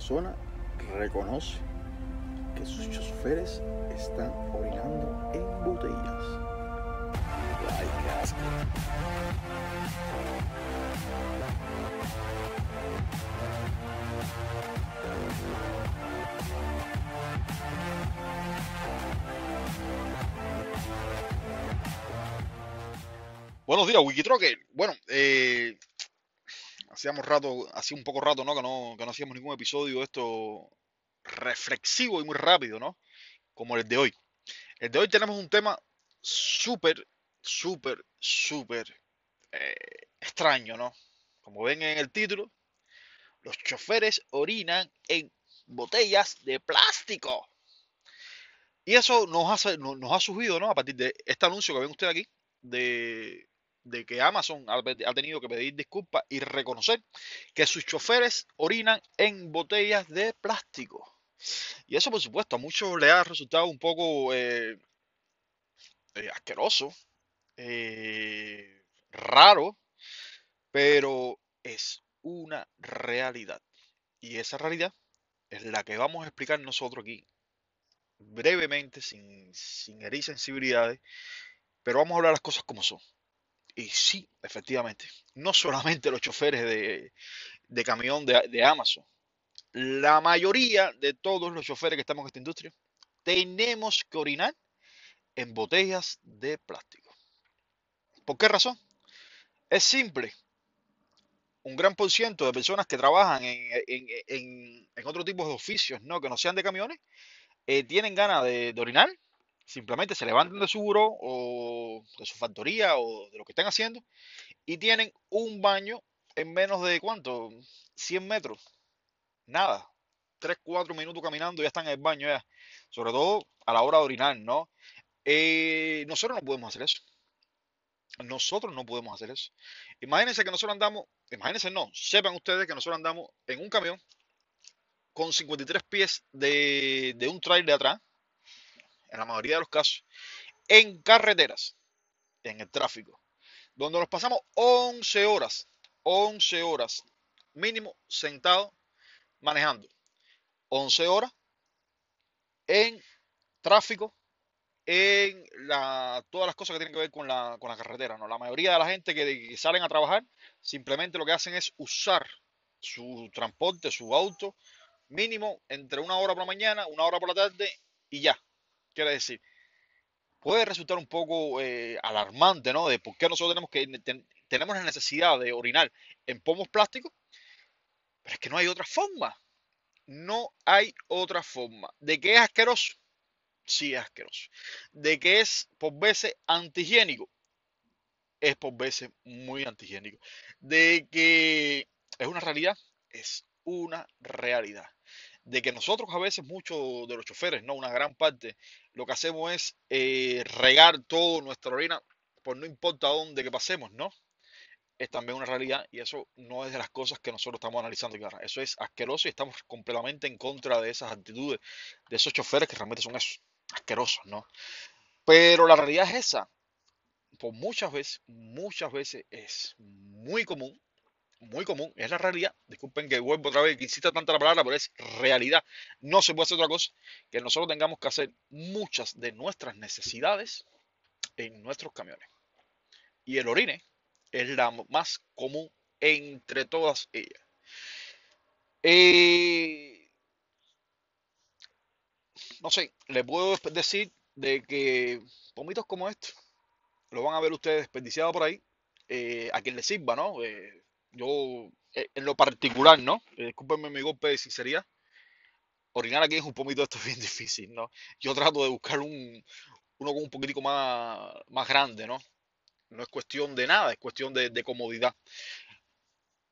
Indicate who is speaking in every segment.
Speaker 1: zona reconoce que sus choferes están orinando en botellas. Buenos días, WikiTroker Bueno, eh, hacíamos rato, hacía un poco rato, ¿no? Que, ¿no? que no hacíamos ningún episodio esto reflexivo y muy rápido, ¿no? Como el de hoy. El de hoy tenemos un tema súper, súper, súper eh, extraño, ¿no? Como ven en el título, los choferes orinan en botellas de plástico. Y eso nos, nos, ha surgido, ¿no? A partir de este anuncio que ven ustedes aquí, de de que Amazon ha tenido que pedir disculpas y reconocer que sus choferes orinan en botellas de plástico. Y eso, por supuesto, a muchos le ha resultado un poco eh, eh, asqueroso, eh, raro, pero es una realidad. Y esa realidad es la que vamos a explicar nosotros aquí, brevemente, sin, sin herir sensibilidades, pero vamos a hablar las cosas como son. Y sí, efectivamente, no solamente los choferes de, camión de, Amazon, la mayoría de todos los choferes que estamos en esta industria tenemos que orinar en botellas de plástico. ¿Por qué razón? Es simple. Un gran por ciento de personas que trabajan en, otro tipo de oficios, ¿no? que no sean de camiones, eh, tienen ganas de orinar Simplemente se levantan de su buró o de su factoría o de lo que estén haciendo y tienen un baño en menos de cuánto? 100 metros. Nada. 3, 4 minutos caminando ya están en el baño ya. Sobre todo a la hora de orinar, ¿no? Eh, nosotros no podemos hacer eso. Nosotros no podemos hacer eso. Imagínense que nosotros andamos, imagínense no, sepan ustedes que nosotros andamos en un camión con 53 pies de, de un trailer de atrás, en la mayoría de los casos, en carreteras, en el tráfico, donde nos pasamos 11 horas, 11 horas mínimo sentado manejando. 11 horas en tráfico, en la, todas las cosas que tienen que ver con la, carretera. ¿no? La mayoría de la gente que, salen a trabajar simplemente lo que hacen es usar su transporte, su auto, mínimo entre una hora por la mañana, una hora por la tarde y ya. Quiere decir, puede resultar un poco eh, alarmante, ¿no? De por qué nosotros tenemos, que, tenemos la necesidad de orinar en pomos plásticos, pero es que no hay otra forma. No hay otra forma. ¿De que es asqueroso? Sí, es asqueroso. ¿De que es por veces antihigiénico? Es por veces muy antihigiénico. ¿De que es una realidad? Es una realidad de que nosotros a veces, muchos de los choferes, no una gran parte, lo que hacemos es eh, regar todo nuestra orina pues no importa dónde que pasemos, ¿no? Es también una realidad y eso no es de las cosas que nosotros estamos analizando Eso es asqueroso y estamos completamente en contra de esas actitudes, de esos choferes que realmente son asquerosos, ¿no? Pero la realidad es esa. Por pues muchas veces, muchas veces es muy común muy común, es la realidad. Disculpen que vuelvo otra vez, que insista tanta la palabra, pero es realidad. No se puede hacer otra cosa que nosotros tengamos que hacer muchas de nuestras necesidades en nuestros camiones. Y el orine es la más común entre todas ellas. Eh, no sé, le puedo decir de que pomitos como estos lo van a ver ustedes desperdiciados por ahí. Eh, a quien le sirva, ¿no? Eh, yo, eh, en lo particular, ¿no? Eh, discúlpenme mi golpe de sinceridad. Orinar aquí en un pomito esto es bien difícil, ¿no? Yo trato de buscar uno con un poquitico más, más grande, ¿no? No es cuestión de nada, es cuestión de, comodidad.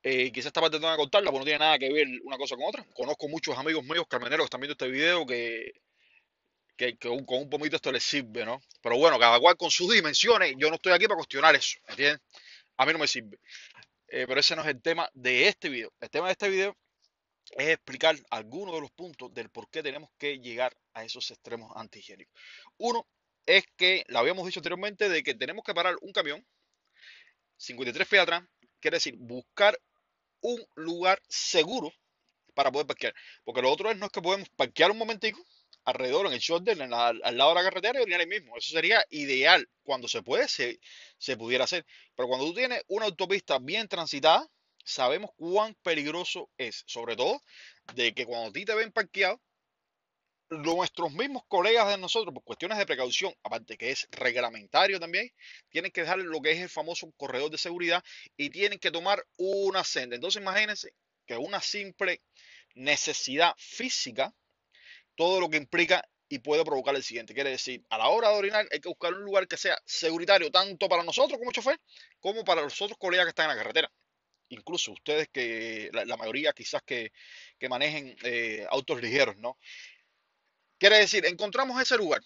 Speaker 1: Eh, quizás esta parte tenga que porque no tiene nada que ver una cosa con otra. Conozco muchos amigos míos carmeneros que están viendo este video que, que, con un pomito esto les sirve, ¿no? Pero bueno, cada cual con sus dimensiones, yo no estoy aquí para cuestionar eso, ¿entiendes? A mí no me sirve. Eh, pero ese no es el tema de este video. El tema de este video es explicar algunos de los puntos del por qué tenemos que llegar a esos extremos antihigiénicos. Uno es que, lo habíamos dicho anteriormente, de que tenemos que parar un camión 53 pies atrás, quiere decir buscar un lugar seguro para poder parquear. Porque lo otro es no es que podemos parquear un momentico alrededor en el shoulder, en al lado de la carretera y orinar ahí mismo. Eso sería ideal. Cuando se puede, se, se pudiera hacer. Pero cuando tú tienes una autopista bien transitada, sabemos cuán peligroso es. Sobre todo de que cuando a ti te ven parqueado, nuestros mismos colegas de nosotros, por cuestiones de precaución, aparte que es reglamentario también, tienen que dejar lo que es el famoso corredor de seguridad y tienen que tomar una senda. Entonces imagínense que una simple necesidad física todo lo que implica y puede provocar el siguiente. Quiere decir, a la hora de orinar hay que buscar un lugar que sea seguritario, tanto para nosotros como chofer, como para los otros colegas que están en la carretera. Incluso ustedes que, la, mayoría quizás que, manejen eh, autos ligeros, ¿no? Quiere decir, encontramos ese lugar.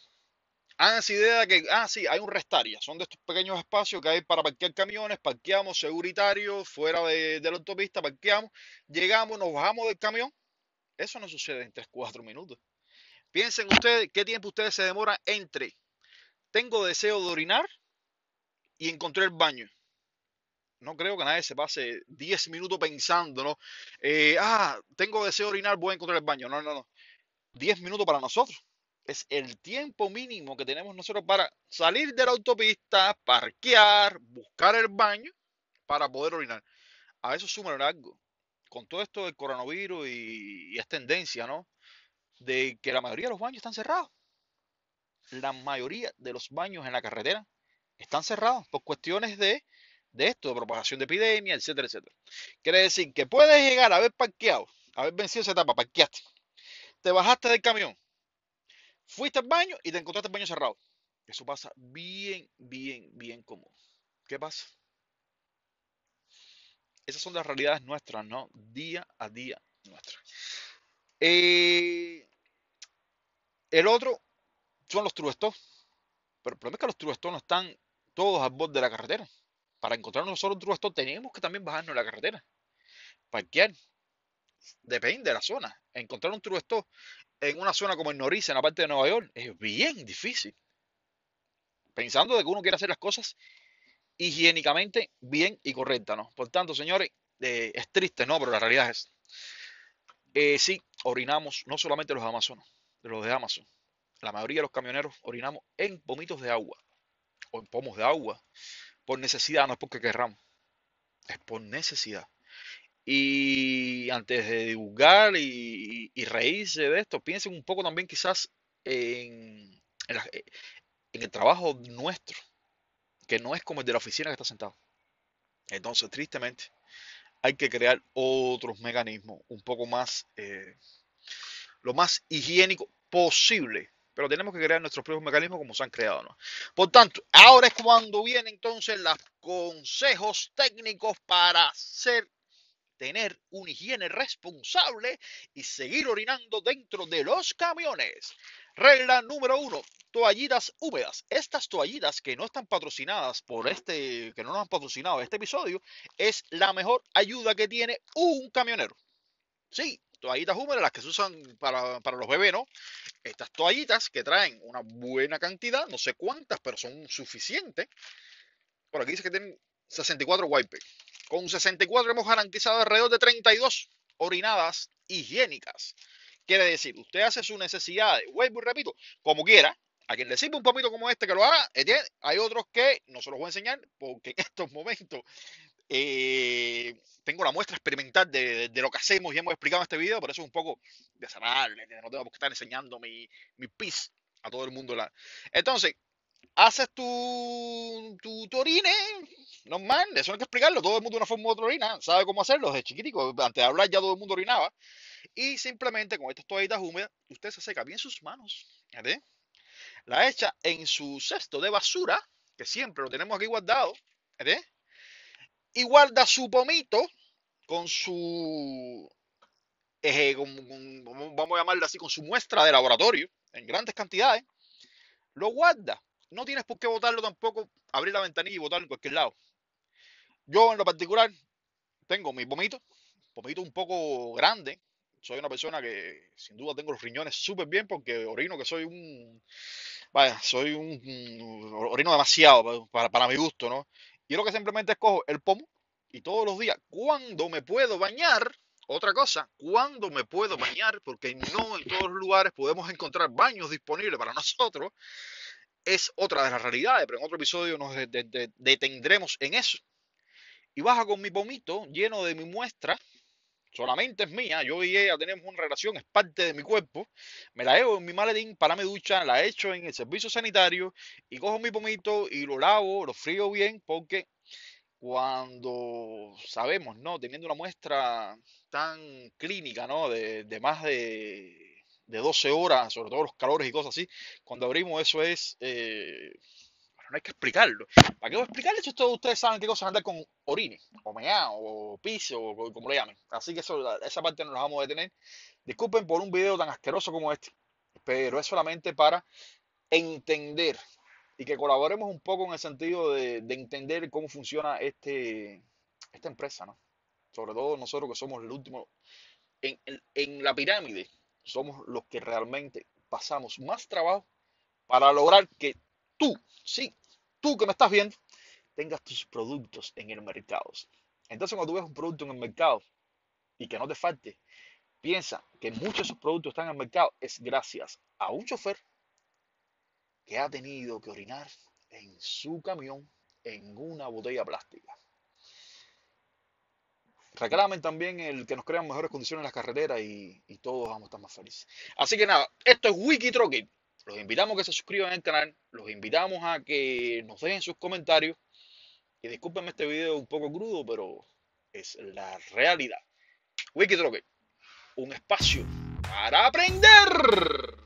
Speaker 1: Ah, esa idea de que, ah, sí, hay un restaria. Son de estos pequeños espacios que hay para parquear camiones. Parqueamos seguritario, fuera de, la autopista, parqueamos, llegamos, nos bajamos del camión. Eso no sucede en 3-4 minutos. Piensen ustedes qué tiempo ustedes se demoran entre tengo deseo de orinar y encontré el baño. No creo que nadie se pase 10 minutos pensando, ¿no? Eh, ah, tengo deseo de orinar, voy a encontrar el baño. No, no, no. 10 minutos para nosotros. Es el tiempo mínimo que tenemos nosotros para salir de la autopista, parquear, buscar el baño para poder orinar. A eso el algo. Con todo esto del coronavirus y, y es tendencia, ¿no? de que la mayoría de los baños están cerrados. La mayoría de los baños en la carretera están cerrados por cuestiones de, de esto, de propagación de epidemia, etcétera, etcétera. Quiere decir que puedes llegar a haber parqueado, haber vencido esa etapa, parqueaste, te bajaste del camión, fuiste al baño y te encontraste el baño cerrado. Eso pasa bien, bien, bien común. ¿Qué pasa? Esas son las realidades nuestras, ¿no? Día a día nuestras. Eh, el otro son los truestos. Pero el problema es que los truestos no están todos al borde de la carretera. Para encontrarnos solo un truesto tenemos que también bajarnos de la carretera. Parquear. Depende de la zona. Encontrar un truesto en una zona como el Norice, en la parte de Nueva York, es bien difícil. Pensando de que uno quiere hacer las cosas higiénicamente bien y correcta, ¿no? Por tanto, señores, eh, es triste, ¿no? Pero la realidad es, eh, sí, orinamos no solamente los amazonas, los de Amazon. La mayoría de los camioneros orinamos en pomitos de agua o en pomos de agua por necesidad, no es porque querramos, es por necesidad. Y antes de divulgar y, reírse de esto, piensen un poco también quizás eh, en, el trabajo nuestro, que no es como el de la oficina que está sentado. Entonces, tristemente, hay que crear otros mecanismos un poco más eh, lo más higiénico posible. Pero tenemos que crear nuestros propios mecanismos como se han creado. ¿no? Por tanto, ahora es cuando vienen entonces los consejos técnicos para tener una higiene responsable y seguir orinando dentro de los camiones. Regla número uno, toallitas húmedas. Estas toallitas que no están patrocinadas por este, que no nos han patrocinado este episodio, es la mejor ayuda que tiene un camionero. Sí, toallitas húmedas, las que se usan para, los bebés, ¿no? Estas toallitas que traen una buena cantidad, no sé cuántas, pero son suficientes. Por aquí dice que tienen 64 wipes. Con 64 hemos garantizado alrededor de 32 orinadas higiénicas. Quiere decir, usted hace su necesidad, vuelvo y repito, como quiera, a quien le sirve un poquito como este que lo haga, eh, hay otros que no se los voy a enseñar porque en estos momentos eh, tengo la muestra experimental de, lo que hacemos y hemos explicado en este video, por eso es un poco de no tengo por estar enseñando mi, pis a todo el mundo. Entonces, haces tu, tu, orine, normal, eso no hay que explicarlo, todo el mundo de una forma u otra orina, sabe cómo hacerlo, desde chiquitico, antes de hablar ya todo el mundo orinaba, y simplemente con estas toallitas húmedas, usted se seca bien sus manos, la echa en su cesto de basura, que siempre lo tenemos aquí guardado, y guarda su pomito con su, vamos a llamarlo así, con su muestra de laboratorio en grandes cantidades, lo guarda. No tienes por qué botarlo tampoco, abrir la ventanilla y botarlo en cualquier lado. Yo en lo particular tengo mi pomito, pomito un poco grande. Soy una persona que sin duda tengo los riñones súper bien porque orino que soy un... Vaya, soy un... orino demasiado para, para mi gusto, ¿no? Yo lo que simplemente escojo el pomo y todos los días, cuando me puedo bañar, otra cosa, cuando me puedo bañar, porque no en todos los lugares podemos encontrar baños disponibles para nosotros, es otra de las realidades, pero en otro episodio nos detendremos en eso. Y baja con mi pomito lleno de mi muestra solamente es mía, yo y ella tenemos una relación, es parte de mi cuerpo, me la llevo en mi maletín para mi ducha, la echo en el servicio sanitario y cojo mi pomito y lo lavo, lo frío bien, porque cuando sabemos, ¿no? Teniendo una muestra tan clínica, ¿no? De, más de, de, 12 horas, sobre todo los calores y cosas así, cuando abrimos eso es... Eh, no hay que explicarlo. ¿Para qué voy a explicarle si ustedes, ustedes saben qué cosas andar con orines, o mea, o piso, o como le llamen? Así que esa parte no nos vamos a detener. Disculpen por un video tan asqueroso como este, pero es solamente para entender y que colaboremos un poco en el sentido de, entender cómo funciona este, esta empresa, ¿no? Sobre todo nosotros que somos el último, en, en la pirámide, somos los que realmente pasamos más trabajo para lograr que tú, sí, tú que me estás viendo, tengas tus productos en el mercado. Entonces, cuando tú ves un producto en el mercado y que no te falte, piensa que muchos de esos productos están en el mercado es gracias a un chofer que ha tenido que orinar en su camión en una botella plástica. Reclamen también el que nos crean mejores condiciones en las carreteras y, todos vamos a estar más felices. Así que nada, esto es Wiki los invitamos a que se suscriban al canal, los invitamos a que nos dejen sus comentarios. Y discúlpenme este video un poco crudo, pero es la realidad. troque un espacio para aprender.